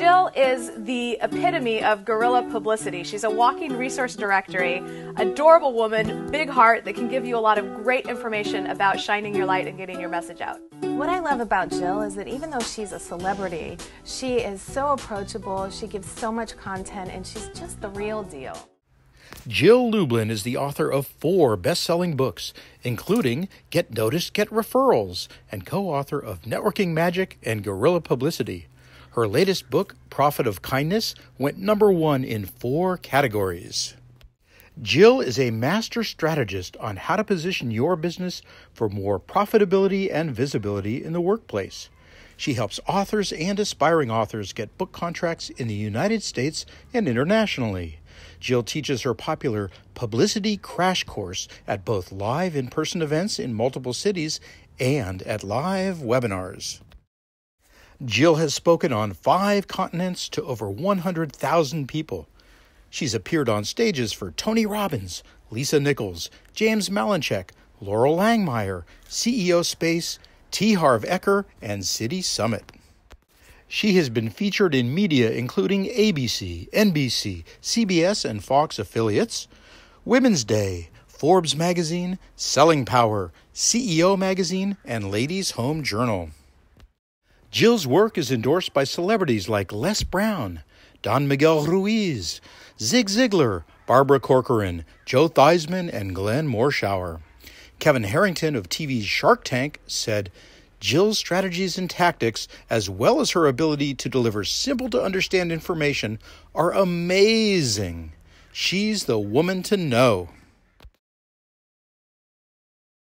Jill is the epitome of guerrilla publicity. She's a walking resource directory, adorable woman, big heart that can give you a lot of great information about shining your light and getting your message out. What I love about Jill is that even though she's a celebrity, she is so approachable, she gives so much content, and she's just the real deal. Jill Lublin is the author of four best selling books, including Get Noticed, Get Referrals, and co author of Networking Magic and Guerrilla Publicity. Her latest book, Prophet of Kindness, went number one in four categories. Jill is a master strategist on how to position your business for more profitability and visibility in the workplace. She helps authors and aspiring authors get book contracts in the United States and internationally. Jill teaches her popular Publicity Crash Course at both live in person events in multiple cities and at live webinars. Jill has spoken on five continents to over 100,000 people. She's appeared on stages for Tony Robbins, Lisa Nichols, James Malinchek, Laurel Langmire, CEO Space, T. Harv Eker, and City Summit. She has been featured in media including ABC, NBC, CBS, and Fox affiliates, Women's Day, Forbes Magazine, Selling Power, CEO Magazine, and Ladies Home Journal. Jill's work is endorsed by celebrities like Les Brown, Don Miguel Ruiz, Zig Ziglar, Barbara Corcoran, Joe Theismann, and Glenn Morshower. Kevin Harrington of TV's Shark Tank said, Jill's strategies and tactics, as well as her ability to deliver simple to understand information, are amazing. She's the woman to know.